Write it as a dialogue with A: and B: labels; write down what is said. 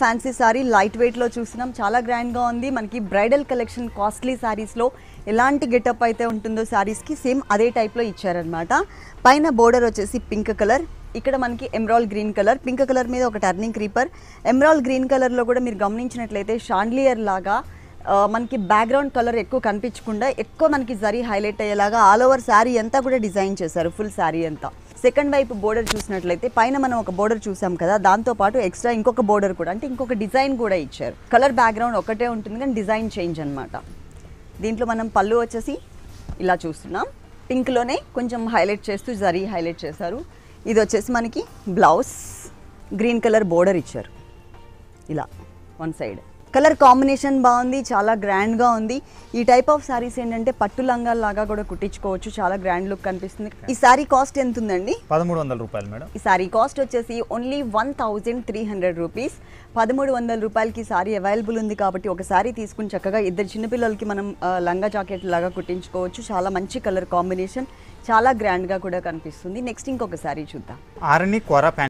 A: fancy sorry light weight లో చూసినాం చాలా గ్రాండ్ గా ఉంది మనకి బ్రైడల్ కలెక్షన్ కాస్ట్లీ లో ఎలాంటి గెటప్ అయితే ఉంటుందో కి సేమ్ అదే టైప్ లో ఇచ్చారనమాట పైన బోర్డర్ వచ్చేసి పింక్ కలర్ ఇక్కడ మనకి emerald green colour pink colour మీద ఒక turning creeper emerald green colour లో కూడా మీరు గమనించినట్లయితే షాండ్లియర్ లాగా మనకి బ్యాక్గ్రౌండ్ కలర్ ఎక్కువ కనిపించకుండా ఎక్కువ మనకి జరీ హైలైట్ అయ్యేలాగా ఆల్ ఓవర్ శారీ అంతా కూడా డిజైన్ చేశారు ఫుల్ శారీ అంతా సెకండ్ వైపు బోర్డర్ చూసినట్లయితే పైన మనం ఒక బోర్డర్ చూసాం కదా దాంతో పాటు ఎక్స్ట్రా ఇంకొక బోర్డర్ కూడా అంటే ఇంకొక డిజైన్ కూడా ఇచ్చారు కలర్ బ్యాక్గ్రౌండ్ ఒకటే ఉంటుంది కానీ డిజైన్ చేంజ్ అనమాట దీంట్లో మనం పళ్ళు వచ్చేసి ఇలా చూస్తున్నాం పింక్లోనే కొంచెం హైలైట్ చేస్తూ జరీ హైలైట్ చేశారు ఇది వచ్చేసి మనకి బ్లౌజ్ గ్రీన్ కలర్ బోర్డర్ ఇచ్చారు ఇలా వన్ సైడ్ కలర్ కాంబినేషన్ బాగుంది చాలా గ్రాండ్గా ఉంది ఈ టైప్ ఆఫ్ శారీస్ ఏంటంటే పట్టు లంగాల లాగా కూడా కుట్టించుకోవచ్చు చాలా గ్రాండ్ లుక్ కనిపిస్తుంది ఈ శారీ కాస్ట్ ఎంత ఉందండి
B: పదమూడు వందల రూపాయలు మేడం
A: ఈ శారీ కాస్ట్ వచ్చేసి only one thousand three hundred rupees పదమూడు వందల రూపాయలకి శారీ అవైలబుల్ ఉంది కాబట్టి ఒక శారీ తీసుకుని చక్కగా ఇద్దరు చిన్నపిల్లలకి మనం లంగా జాకెట్ లాగా కుట్టించుకోవచ్చు చాలా మంచి కలర్ కాంబినేషన్ చాలా గ్రాండ్గా కూడా కనిపిస్తుంది నెక్స్ట్ ఇంకొక శారీ
B: చూద్దాం కోరా